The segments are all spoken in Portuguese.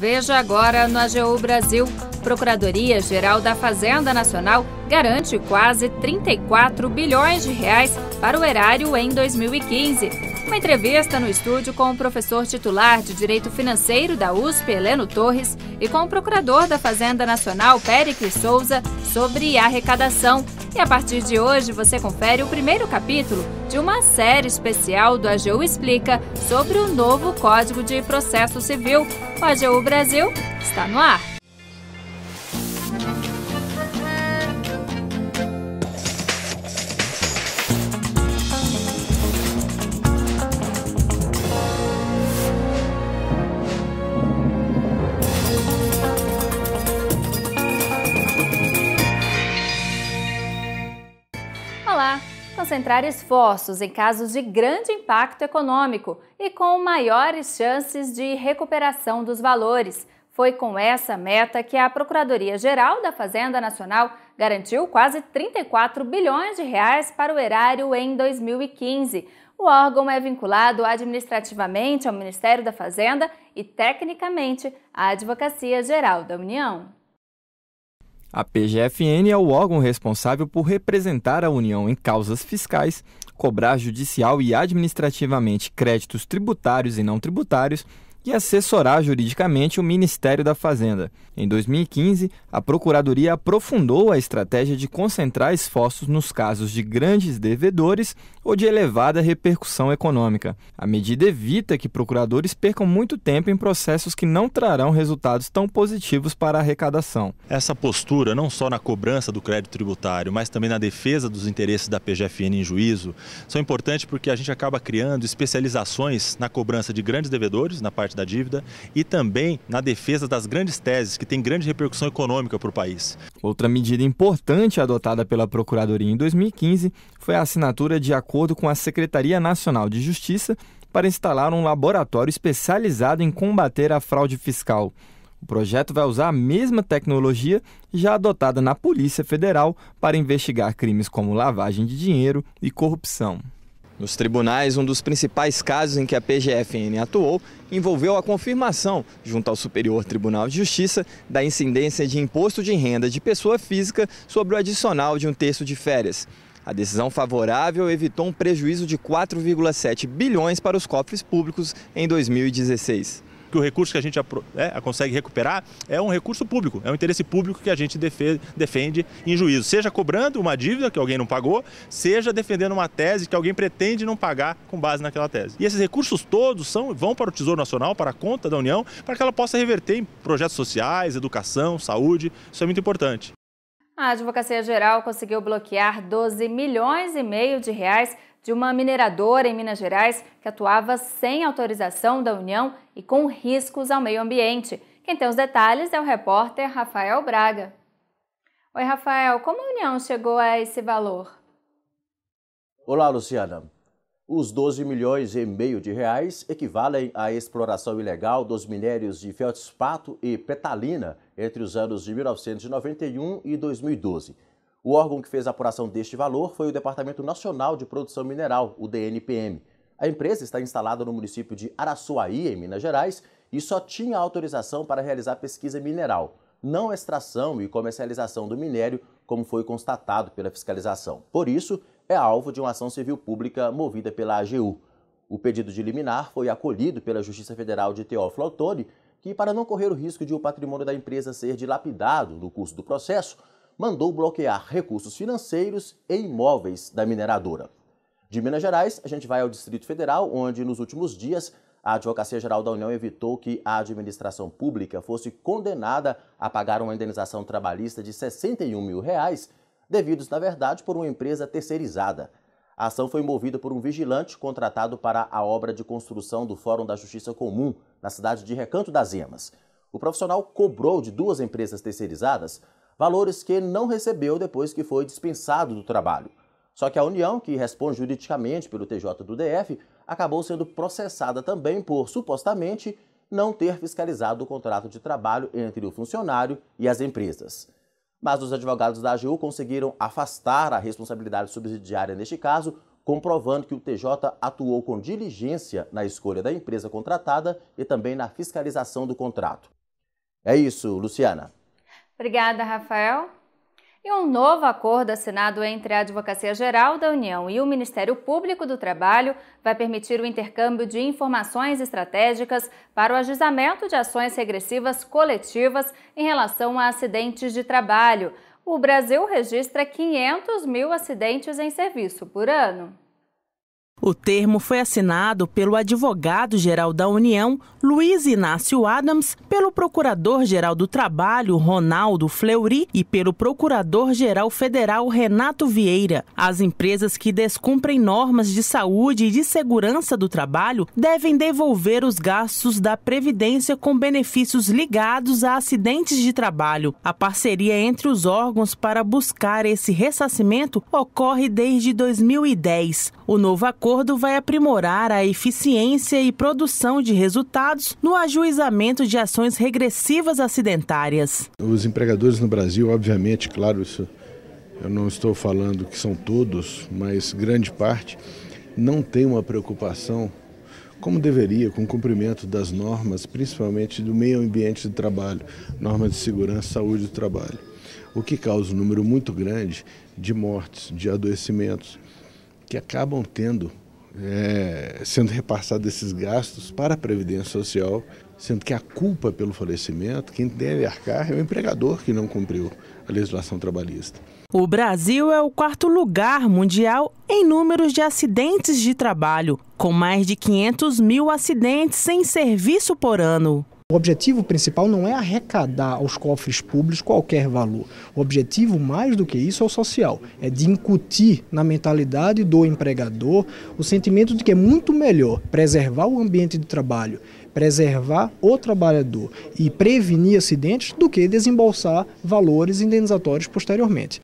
Veja agora no AGU Brasil. Procuradoria-Geral da Fazenda Nacional garante quase 34 bilhões de reais para o erário em 2015. Uma entrevista no estúdio com o professor titular de Direito Financeiro da USP, Heleno Torres, e com o procurador da Fazenda Nacional, Péricles Souza, sobre arrecadação e a partir de hoje você confere o primeiro capítulo de uma série especial do AGU Explica sobre o novo Código de Processo Civil. O AGU Brasil está no ar. concentrar esforços em casos de grande impacto econômico e com maiores chances de recuperação dos valores. Foi com essa meta que a Procuradoria-Geral da Fazenda Nacional garantiu quase 34 bilhões de reais para o erário em 2015. O órgão é vinculado administrativamente ao Ministério da Fazenda e tecnicamente à Advocacia Geral da União. A PGFN é o órgão responsável por representar a União em causas fiscais, cobrar judicial e administrativamente créditos tributários e não tributários e assessorar juridicamente o Ministério da Fazenda. Em 2015, a Procuradoria aprofundou a estratégia de concentrar esforços nos casos de grandes devedores ou de elevada repercussão econômica. A medida evita que procuradores percam muito tempo em processos que não trarão resultados tão positivos para a arrecadação. Essa postura, não só na cobrança do crédito tributário, mas também na defesa dos interesses da PGFN em juízo, são importantes porque a gente acaba criando especializações na cobrança de grandes devedores, na parte da dívida e também na defesa das grandes teses que têm grande repercussão econômica para o país. Outra medida importante adotada pela Procuradoria em 2015 foi a assinatura de acordo com a Secretaria Nacional de Justiça para instalar um laboratório especializado em combater a fraude fiscal. O projeto vai usar a mesma tecnologia já adotada na Polícia Federal para investigar crimes como lavagem de dinheiro e corrupção. Nos tribunais, um dos principais casos em que a PGFN atuou envolveu a confirmação, junto ao Superior Tribunal de Justiça, da incidência de imposto de renda de pessoa física sobre o adicional de um terço de férias. A decisão favorável evitou um prejuízo de 4,7 bilhões para os cofres públicos em 2016 que o recurso que a gente é, consegue recuperar é um recurso público, é um interesse público que a gente defende, defende em juízo, seja cobrando uma dívida que alguém não pagou, seja defendendo uma tese que alguém pretende não pagar com base naquela tese. E esses recursos todos são, vão para o Tesouro Nacional, para a conta da União, para que ela possa reverter em projetos sociais, educação, saúde. Isso é muito importante. A Advocacia Geral conseguiu bloquear 12 milhões e meio de reais de uma mineradora em Minas Gerais que atuava sem autorização da União e com riscos ao meio ambiente. Quem tem os detalhes é o repórter Rafael Braga. Oi, Rafael, como a União chegou a esse valor? Olá, Luciana. Os 12 milhões e meio de reais equivalem à exploração ilegal dos minérios de feldspato e petalina entre os anos de 1991 e 2012. O órgão que fez a apuração deste valor foi o Departamento Nacional de Produção Mineral, o DNPM. A empresa está instalada no município de Araçuaí, em Minas Gerais, e só tinha autorização para realizar pesquisa mineral, não extração e comercialização do minério, como foi constatado pela fiscalização. Por isso, é alvo de uma ação civil pública movida pela AGU. O pedido de liminar foi acolhido pela Justiça Federal de Teófilo Autori, que, para não correr o risco de o patrimônio da empresa ser dilapidado no curso do processo, mandou bloquear recursos financeiros e imóveis da mineradora. De Minas Gerais, a gente vai ao Distrito Federal, onde nos últimos dias a Advocacia Geral da União evitou que a administração pública fosse condenada a pagar uma indenização trabalhista de 61 mil reais, devidos, na verdade, por uma empresa terceirizada. A ação foi movida por um vigilante contratado para a obra de construção do Fórum da Justiça Comum, na cidade de Recanto das Emas. O profissional cobrou de duas empresas terceirizadas valores que não recebeu depois que foi dispensado do trabalho. Só que a União, que responde juridicamente pelo TJ do DF, acabou sendo processada também por, supostamente, não ter fiscalizado o contrato de trabalho entre o funcionário e as empresas. Mas os advogados da AGU conseguiram afastar a responsabilidade subsidiária neste caso, comprovando que o TJ atuou com diligência na escolha da empresa contratada e também na fiscalização do contrato. É isso, Luciana. Obrigada, Rafael. E um novo acordo assinado entre a Advocacia Geral da União e o Ministério Público do Trabalho vai permitir o intercâmbio de informações estratégicas para o ajustamento de ações regressivas coletivas em relação a acidentes de trabalho. O Brasil registra 500 mil acidentes em serviço por ano. O termo foi assinado pelo advogado-geral da União, Luiz Inácio Adams, pelo procurador-geral do Trabalho, Ronaldo Fleury, e pelo procurador-geral federal, Renato Vieira. As empresas que descumprem normas de saúde e de segurança do trabalho devem devolver os gastos da Previdência com benefícios ligados a acidentes de trabalho. A parceria entre os órgãos para buscar esse ressarcimento ocorre desde 2010. O novo acordo acordo vai aprimorar a eficiência e produção de resultados no ajuizamento de ações regressivas acidentárias. Os empregadores no Brasil, obviamente, claro, isso eu não estou falando que são todos, mas grande parte, não tem uma preocupação como deveria, com o cumprimento das normas, principalmente do meio ambiente de trabalho, normas de segurança e saúde do trabalho, o que causa um número muito grande de mortes, de adoecimentos que acabam tendo, é, sendo repassados esses gastos para a Previdência Social, sendo que a culpa pelo falecimento, quem deve arcar é o empregador que não cumpriu a legislação trabalhista. O Brasil é o quarto lugar mundial em números de acidentes de trabalho, com mais de 500 mil acidentes sem serviço por ano. O objetivo principal não é arrecadar aos cofres públicos qualquer valor. O objetivo, mais do que isso, é o social. É de incutir na mentalidade do empregador o sentimento de que é muito melhor preservar o ambiente de trabalho, preservar o trabalhador e prevenir acidentes do que desembolsar valores indenizatórios posteriormente.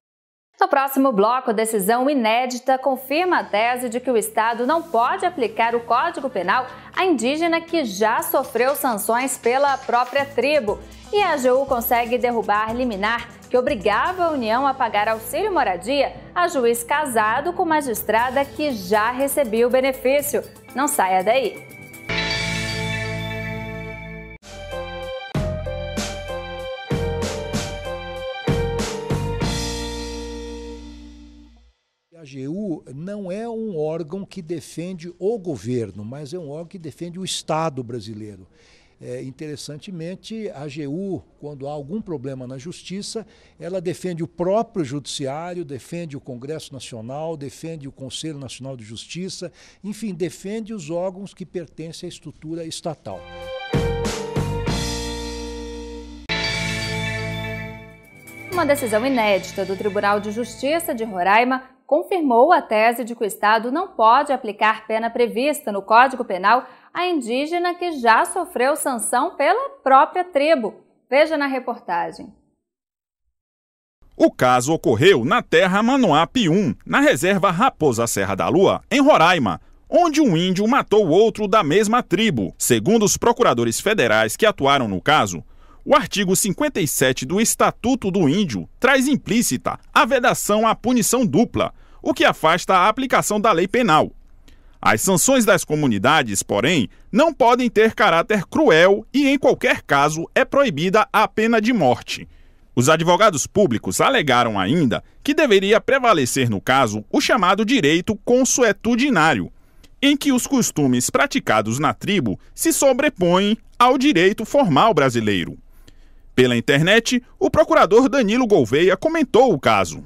No então, próximo bloco, decisão inédita confirma a tese de que o Estado não pode aplicar o Código Penal à indígena que já sofreu sanções pela própria tribo. E a AGU consegue derrubar liminar que obrigava a União a pagar auxílio moradia a juiz casado com magistrada que já recebeu o benefício. Não saia daí! não é um órgão que defende o governo, mas é um órgão que defende o Estado brasileiro. É, interessantemente, a AGU, quando há algum problema na justiça, ela defende o próprio judiciário, defende o Congresso Nacional, defende o Conselho Nacional de Justiça, enfim, defende os órgãos que pertencem à estrutura estatal. Uma decisão inédita do Tribunal de Justiça de Roraima confirmou a tese de que o Estado não pode aplicar pena prevista no Código Penal a indígena que já sofreu sanção pela própria tribo. Veja na reportagem. O caso ocorreu na terra Manoape 1, na reserva Raposa Serra da Lua, em Roraima, onde um índio matou outro da mesma tribo. Segundo os procuradores federais que atuaram no caso, o artigo 57 do Estatuto do Índio traz implícita a vedação à punição dupla, o que afasta a aplicação da lei penal. As sanções das comunidades, porém, não podem ter caráter cruel e, em qualquer caso, é proibida a pena de morte. Os advogados públicos alegaram ainda que deveria prevalecer no caso o chamado direito consuetudinário, em que os costumes praticados na tribo se sobrepõem ao direito formal brasileiro. Pela internet, o procurador Danilo Gouveia comentou o caso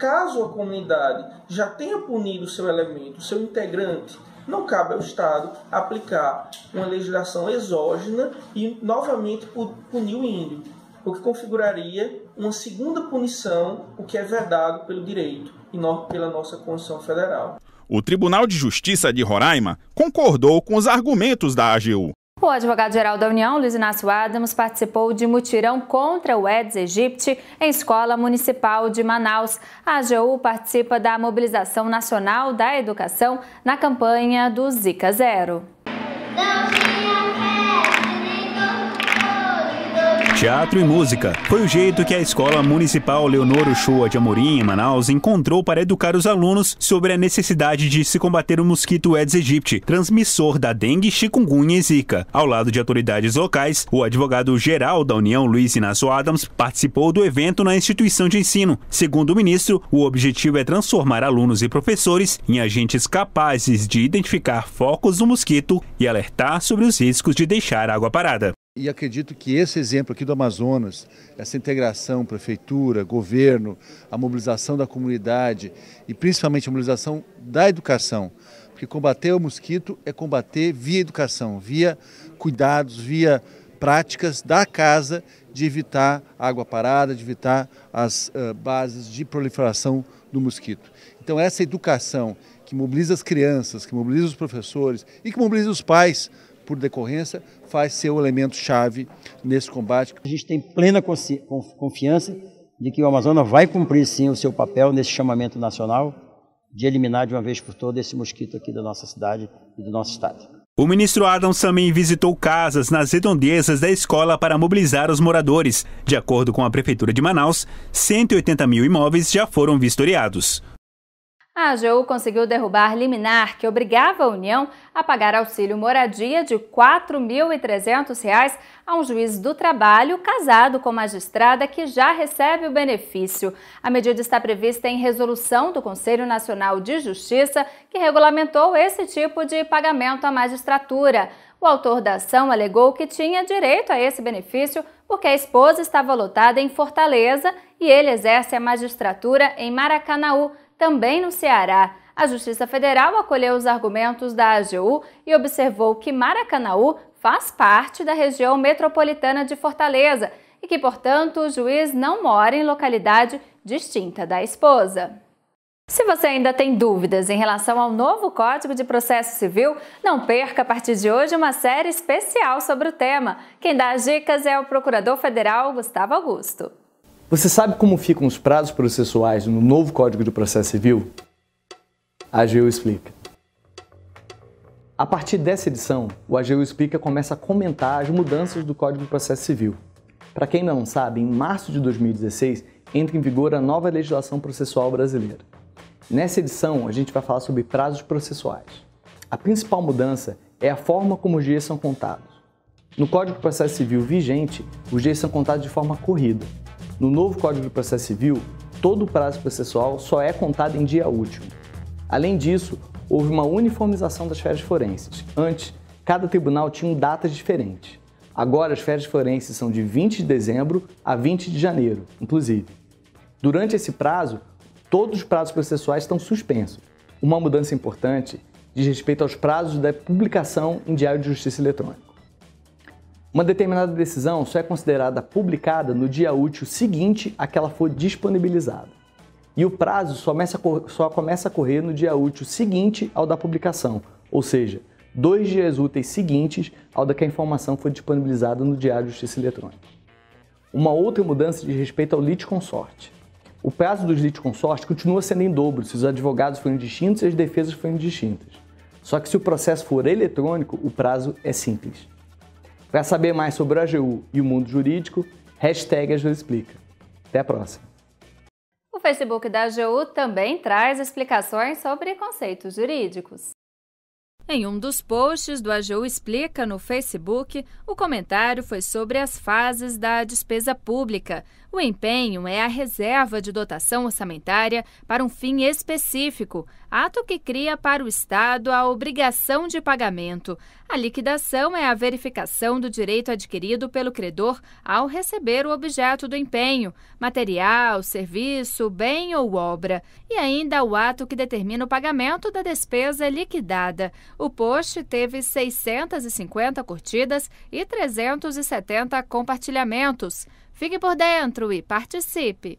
caso a comunidade já tenha punido seu elemento, seu integrante, não cabe ao Estado aplicar uma legislação exógena e novamente punir o índio, o que configuraria uma segunda punição, o que é vedado pelo direito e pela nossa Constituição Federal. O Tribunal de Justiça de Roraima concordou com os argumentos da AGU o advogado-geral da União, Luiz Inácio Adams, participou de mutirão contra o Eds Egipte em Escola Municipal de Manaus. A AGU participa da mobilização nacional da educação na campanha do Zika Zero. Teatro e música. Foi o jeito que a Escola Municipal Leonor Uchoa de Amorim, em Manaus, encontrou para educar os alunos sobre a necessidade de se combater o mosquito Aedes aegypti, transmissor da dengue, chikungunya e zika. Ao lado de autoridades locais, o advogado-geral da União, Luiz Inácio Adams, participou do evento na instituição de ensino. Segundo o ministro, o objetivo é transformar alunos e professores em agentes capazes de identificar focos do mosquito e alertar sobre os riscos de deixar água parada. E acredito que esse exemplo aqui do Amazonas, essa integração, prefeitura, governo, a mobilização da comunidade e principalmente a mobilização da educação, porque combater o mosquito é combater via educação, via cuidados, via práticas da casa de evitar água parada, de evitar as uh, bases de proliferação do mosquito. Então essa educação que mobiliza as crianças, que mobiliza os professores e que mobiliza os pais por decorrência, faz ser o elemento chave nesse combate. A gente tem plena confiança de que o Amazonas vai cumprir sim o seu papel nesse chamamento nacional de eliminar de uma vez por todas esse mosquito aqui da nossa cidade e do nosso estado. O ministro Adam Samin visitou casas nas redondezas da escola para mobilizar os moradores. De acordo com a Prefeitura de Manaus, 180 mil imóveis já foram vistoriados. A AGU conseguiu derrubar liminar que obrigava a União a pagar auxílio moradia de R$ 4.300 a um juiz do trabalho casado com magistrada que já recebe o benefício. A medida está prevista em resolução do Conselho Nacional de Justiça, que regulamentou esse tipo de pagamento à magistratura. O autor da ação alegou que tinha direito a esse benefício porque a esposa estava lotada em Fortaleza e ele exerce a magistratura em Maracanaú também no Ceará. A Justiça Federal acolheu os argumentos da AGU e observou que Maracanaú faz parte da região metropolitana de Fortaleza e que, portanto, o juiz não mora em localidade distinta da esposa. Se você ainda tem dúvidas em relação ao novo Código de Processo Civil, não perca a partir de hoje uma série especial sobre o tema. Quem dá as dicas é o Procurador Federal Gustavo Augusto. Você sabe como ficam os prazos processuais no novo Código de Processo Civil? A AGU explica. A partir dessa edição, o AGU Explica começa a comentar as mudanças do Código de Processo Civil. Para quem não sabe, em março de 2016 entra em vigor a nova legislação processual brasileira. Nessa edição, a gente vai falar sobre prazos processuais. A principal mudança é a forma como os dias são contados. No Código de Processo Civil vigente, os dias são contados de forma corrida, no novo Código de Processo Civil, todo o prazo processual só é contado em dia útil. Além disso, houve uma uniformização das férias forenses. Antes, cada tribunal tinha datas diferentes. Agora, as férias forenses são de 20 de dezembro a 20 de janeiro, inclusive. Durante esse prazo, todos os prazos processuais estão suspensos. Uma mudança importante diz respeito aos prazos da publicação em Diário de Justiça Eletrônico. Uma determinada decisão só é considerada publicada no dia útil seguinte a que ela for disponibilizada. E o prazo só começa, só começa a correr no dia útil seguinte ao da publicação, ou seja, dois dias úteis seguintes ao da que a informação foi disponibilizada no Diário de Justiça Eletrônica. Uma outra mudança diz respeito ao litisconsorte. O prazo dos litisconsortes continua sendo em dobro se os advogados forem distintos e as defesas forem distintas. Só que se o processo for eletrônico, o prazo é simples. Para saber mais sobre o AGU e o mundo jurídico, hashtag explica. Até a próxima! O Facebook da AGU também traz explicações sobre conceitos jurídicos. Em um dos posts do AGU Explica no Facebook, o comentário foi sobre as fases da despesa pública – o empenho é a reserva de dotação orçamentária para um fim específico, ato que cria para o Estado a obrigação de pagamento. A liquidação é a verificação do direito adquirido pelo credor ao receber o objeto do empenho, material, serviço, bem ou obra, e ainda o ato que determina o pagamento da despesa liquidada. O post teve 650 curtidas e 370 compartilhamentos. Fique por dentro e participe!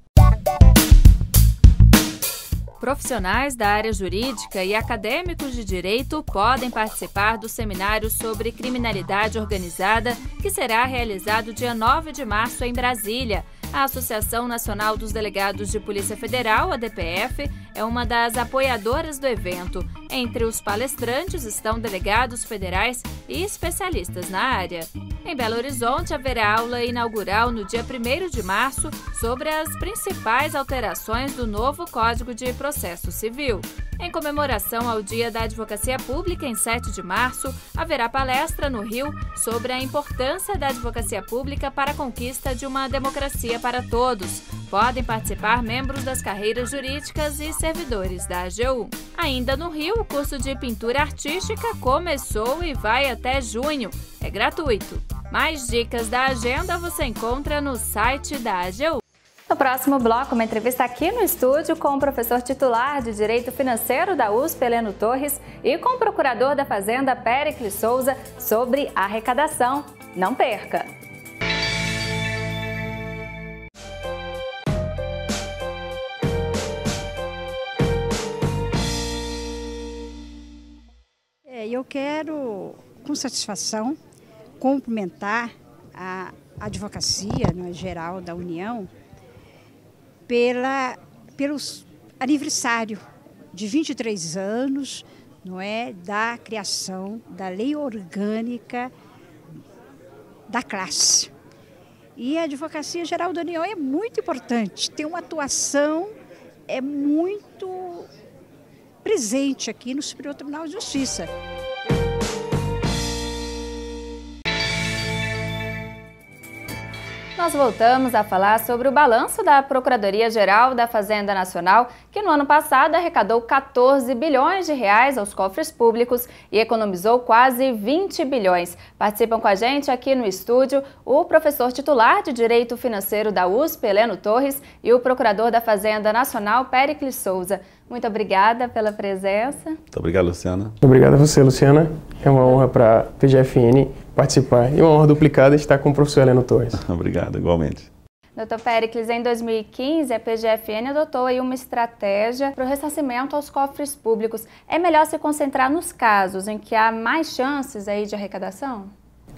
Profissionais da área jurídica e acadêmicos de direito podem participar do seminário sobre criminalidade organizada, que será realizado dia 9 de março em Brasília. A Associação Nacional dos Delegados de Polícia Federal, a DPF, é uma das apoiadoras do evento entre os palestrantes estão delegados federais e especialistas na área. Em Belo Horizonte, haverá aula inaugural no dia 1 de março sobre as principais alterações do novo Código de Processo Civil. Em comemoração ao Dia da Advocacia Pública, em 7 de março, haverá palestra no Rio sobre a importância da advocacia pública para a conquista de uma democracia para todos. Podem participar membros das carreiras jurídicas e servidores da AGU. Ainda no Rio, o curso de pintura artística começou e vai até junho. É gratuito. Mais dicas da agenda você encontra no site da AGU. No próximo bloco, uma entrevista aqui no estúdio com o professor titular de Direito Financeiro da USP, Heleno Torres, e com o procurador da Fazenda, Pericles Souza, sobre arrecadação. Não perca! eu quero, com satisfação, cumprimentar a advocacia no né, geral da União pela, pelo aniversário de 23 anos não é, da criação da lei orgânica da classe. E a Advocacia Geral da União é muito importante, tem uma atuação é muito presente aqui no Superior Tribunal de Justiça. nós voltamos a falar sobre o balanço da Procuradoria-Geral da Fazenda Nacional, que no ano passado arrecadou 14 bilhões de reais aos cofres públicos e economizou quase 20 bilhões. Participam com a gente aqui no estúdio o professor titular de Direito Financeiro da USP, Heleno Torres, e o procurador da Fazenda Nacional, Pericles Souza. Muito obrigada pela presença. Muito obrigado, Luciana. Obrigada obrigado a você, Luciana. É uma honra para a PGFN participar e uma honra duplicada estar com o professor Heleno Torres. obrigado, igualmente. Doutor Pericles, em 2015, a PGFN adotou aí uma estratégia para o ressarcimento aos cofres públicos. É melhor se concentrar nos casos em que há mais chances aí de arrecadação?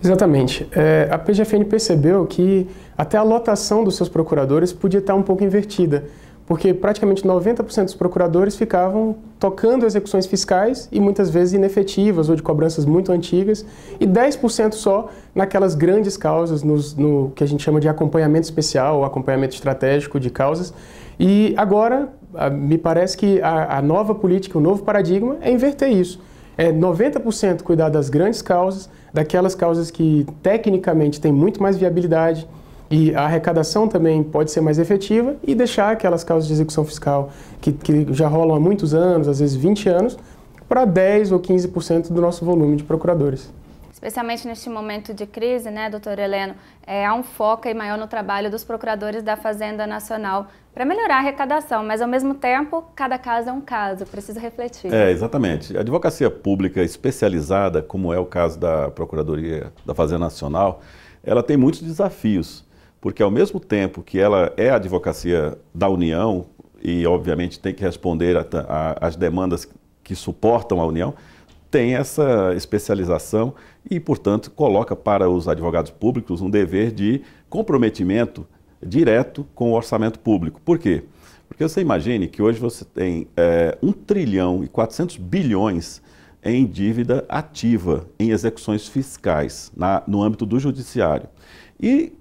Exatamente. É, a PGFN percebeu que até a lotação dos seus procuradores podia estar um pouco invertida porque praticamente 90% dos procuradores ficavam tocando execuções fiscais e muitas vezes inefetivas ou de cobranças muito antigas, e 10% só naquelas grandes causas, nos, no que a gente chama de acompanhamento especial ou acompanhamento estratégico de causas. E agora, me parece que a, a nova política, o novo paradigma é inverter isso. É 90% cuidar das grandes causas, daquelas causas que tecnicamente têm muito mais viabilidade, e a arrecadação também pode ser mais efetiva e deixar aquelas causas de execução fiscal que, que já rolam há muitos anos, às vezes 20 anos, para 10 ou 15% do nosso volume de procuradores especialmente neste momento de crise, né, doutor Heleno, é, há um foco aí maior no trabalho dos procuradores da Fazenda Nacional para melhorar a arrecadação, mas ao mesmo tempo, cada caso é um caso, preciso refletir. É, exatamente. A advocacia pública especializada, como é o caso da Procuradoria da Fazenda Nacional, ela tem muitos desafios porque ao mesmo tempo que ela é a advocacia da União e obviamente tem que responder às demandas que suportam a União, tem essa especialização e, portanto, coloca para os advogados públicos um dever de comprometimento direto com o orçamento público. Por quê? Porque você imagine que hoje você tem é, 1 trilhão e 400 bilhões em dívida ativa, em execuções fiscais, na, no âmbito do judiciário. E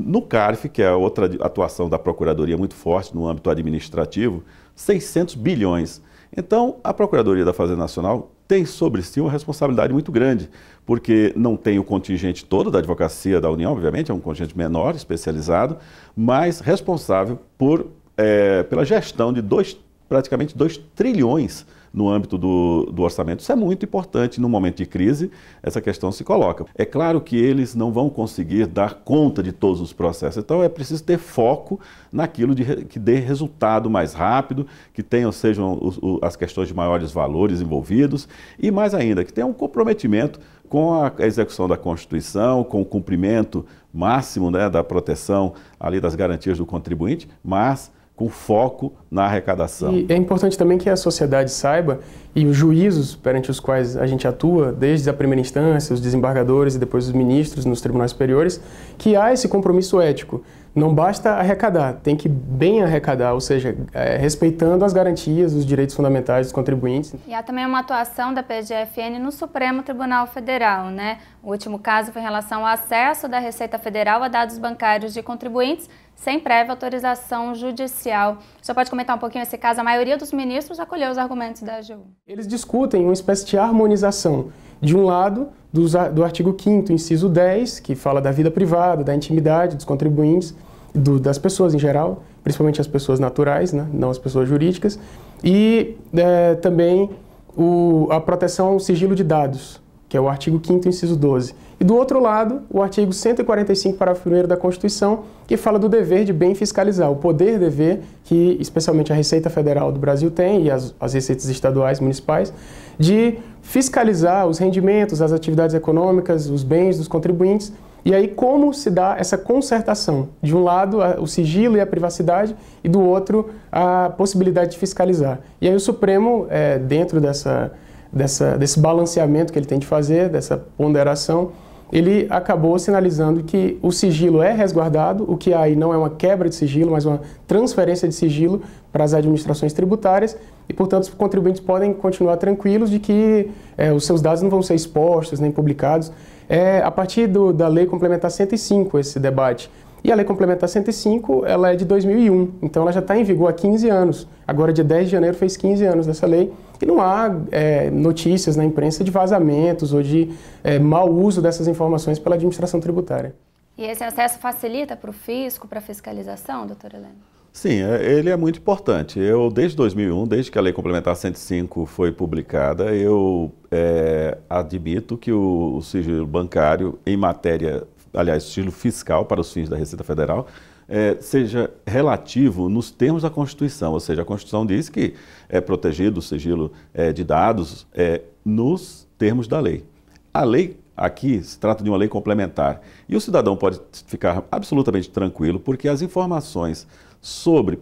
no CARF, que é outra atuação da Procuradoria muito forte no âmbito administrativo, 600 bilhões. Então, a Procuradoria da Fazenda Nacional tem sobre si uma responsabilidade muito grande, porque não tem o contingente todo da advocacia da União, obviamente, é um contingente menor, especializado, mas responsável por, é, pela gestão de dois, praticamente 2 trilhões no âmbito do, do orçamento. Isso é muito importante no momento de crise, essa questão se coloca. É claro que eles não vão conseguir dar conta de todos os processos, então é preciso ter foco naquilo de, que dê resultado mais rápido, que tenham, sejam os, as questões de maiores valores envolvidos e mais ainda, que tenha um comprometimento com a execução da Constituição, com o cumprimento máximo né, da proteção ali das garantias do contribuinte, mas com foco na arrecadação. E é importante também que a sociedade saiba e os juízos perante os quais a gente atua, desde a primeira instância, os desembargadores e depois os ministros nos tribunais superiores, que há esse compromisso ético. Não basta arrecadar, tem que bem arrecadar, ou seja, é, respeitando as garantias, os direitos fundamentais dos contribuintes. E há também uma atuação da PGFN no Supremo Tribunal Federal, né? O último caso foi em relação ao acesso da Receita Federal a dados bancários de contribuintes sem prévia autorização judicial. O senhor pode comentar um pouquinho esse caso? A maioria dos ministros acolheu os argumentos da AGU. Eles discutem uma espécie de harmonização. De um lado, do artigo 5 inciso 10, que fala da vida privada, da intimidade dos contribuintes, do, das pessoas em geral, principalmente as pessoas naturais, né? não as pessoas jurídicas, e é, também o, a proteção ao sigilo de dados, que é o artigo 5 inciso 12. E do outro lado, o artigo 145, parágrafo 1 da Constituição, que fala do dever de bem fiscalizar, o poder-dever que, especialmente, a Receita Federal do Brasil tem e as, as receitas estaduais, municipais, de fiscalizar os rendimentos, as atividades econômicas, os bens dos contribuintes. E aí, como se dá essa concertação? De um lado, o sigilo e a privacidade, e do outro, a possibilidade de fiscalizar. E aí, o Supremo, é, dentro dessa, dessa, desse balanceamento que ele tem de fazer, dessa ponderação, ele acabou sinalizando que o sigilo é resguardado, o que aí não é uma quebra de sigilo, mas uma transferência de sigilo para as administrações tributárias e, portanto, os contribuintes podem continuar tranquilos de que é, os seus dados não vão ser expostos nem publicados. É a partir do, da Lei Complementar 105 esse debate. E a Lei Complementar 105 ela é de 2001, então ela já está em vigor há 15 anos. Agora, dia 10 de janeiro, fez 15 anos dessa lei que não há é, notícias na imprensa de vazamentos ou de é, mau uso dessas informações pela administração tributária. E esse acesso facilita para o fisco, para a fiscalização, doutora Helena? Sim, é, ele é muito importante. Eu, desde 2001, desde que a Lei Complementar 105 foi publicada, eu é, admito que o, o sigilo bancário, em matéria, aliás, sigilo fiscal para os fins da Receita Federal, é, seja relativo nos termos da Constituição, ou seja, a Constituição diz que é protegido o sigilo é, de dados é, nos termos da lei. A lei aqui se trata de uma lei complementar e o cidadão pode ficar absolutamente tranquilo porque as informações sobre,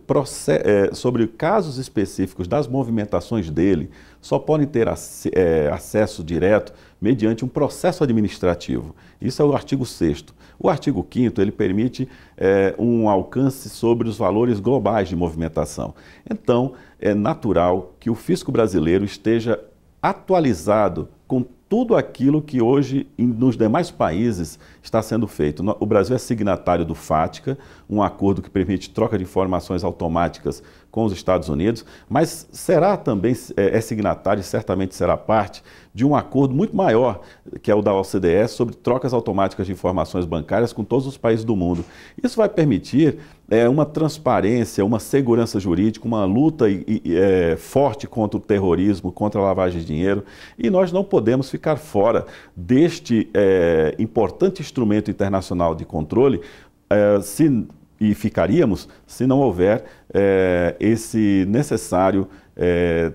é, sobre casos específicos das movimentações dele só podem ter ac é, acesso direto mediante um processo administrativo. Isso é o artigo 6 o artigo 5 ele permite é, um alcance sobre os valores globais de movimentação. Então, é natural que o fisco brasileiro esteja atualizado com tudo aquilo que hoje, nos demais países, está sendo feito. O Brasil é signatário do FATCA, um acordo que permite troca de informações automáticas com os Estados Unidos, mas será também, é, é signatário e certamente será parte de um acordo muito maior, que é o da OCDE, sobre trocas automáticas de informações bancárias com todos os países do mundo. Isso vai permitir é, uma transparência, uma segurança jurídica, uma luta e, é, forte contra o terrorismo, contra a lavagem de dinheiro, e nós não podemos ficar fora deste é, importante instrumento instrumento internacional de controle é, se, e ficaríamos se não houver é, esse necessário. É,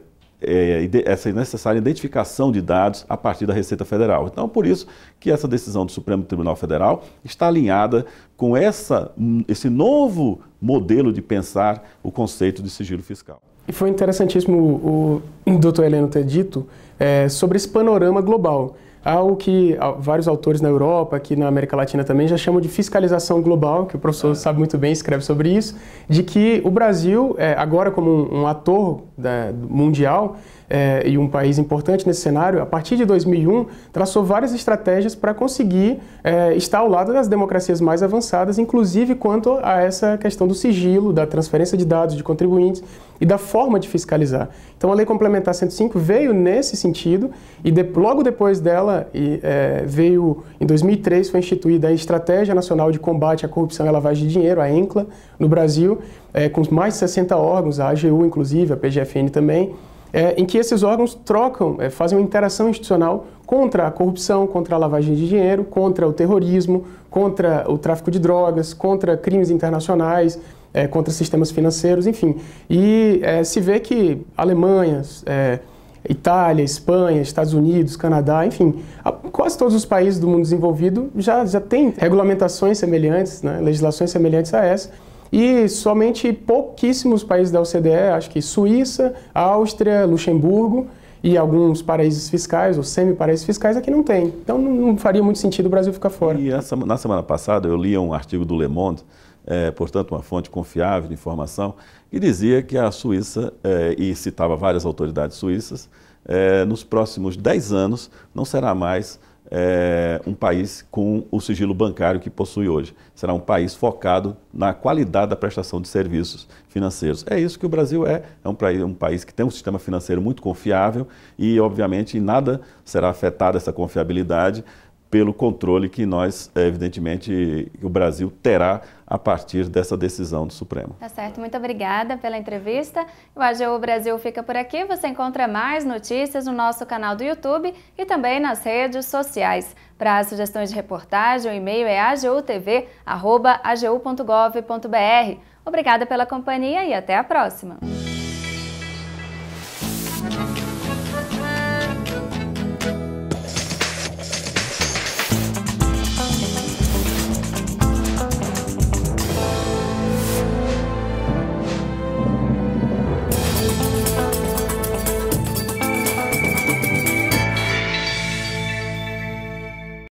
essa necessária identificação de dados a partir da Receita Federal. Então, por isso que essa decisão do Supremo Tribunal Federal está alinhada com essa, esse novo modelo de pensar o conceito de sigilo fiscal. E foi interessantíssimo o, o doutor Heleno ter dito é, sobre esse panorama global algo que ah, vários autores na Europa, aqui na América Latina também, já chamam de fiscalização global, que o professor é. sabe muito bem, escreve sobre isso, de que o Brasil, é, agora como um ator né, mundial, é, e um país importante nesse cenário, a partir de 2001, traçou várias estratégias para conseguir é, estar ao lado das democracias mais avançadas, inclusive quanto a essa questão do sigilo, da transferência de dados de contribuintes e da forma de fiscalizar. Então, a Lei Complementar 105 veio nesse sentido e de, logo depois dela e, é, veio, em 2003, foi instituída a Estratégia Nacional de Combate à Corrupção e à Lavagem de Dinheiro, a ENCLA, no Brasil, é, com mais de 60 órgãos, a AGU, inclusive, a PGFN também, é, em que esses órgãos trocam, é, fazem uma interação institucional contra a corrupção, contra a lavagem de dinheiro, contra o terrorismo, contra o tráfico de drogas, contra crimes internacionais, é, contra sistemas financeiros, enfim. E é, se vê que Alemanha, é, Itália, Espanha, Estados Unidos, Canadá, enfim, a, quase todos os países do mundo desenvolvido já, já têm regulamentações semelhantes, né, legislações semelhantes a essa. E somente pouquíssimos países da OCDE, acho que Suíça, Áustria, Luxemburgo e alguns paraísos fiscais ou semi-paraísos fiscais aqui não tem. Então não, faria muito sentido o Brasil ficar fora. E essa, na semana passada eu li um artigo do Le Monde, é, portanto uma fonte confiável de informação, que dizia que a Suíça, é, e citava várias autoridades suíças, é, nos próximos 10 anos não será mais é, um país com o sigilo bancário que possui hoje. Será um país focado na qualidade da prestação de serviços financeiros. É isso que o Brasil é. É um, um país que tem um sistema financeiro muito confiável e, obviamente, nada será afetado essa confiabilidade pelo controle que nós, eh, evidentemente, o Brasil terá a partir dessa decisão do Supremo. Tá certo, muito obrigada pela entrevista. O AGU Brasil fica por aqui. Você encontra mais notícias no nosso canal do YouTube e também nas redes sociais. Para sugestões de reportagem, o e-mail é agutv.agu.gov.br. Obrigada pela companhia e até a próxima.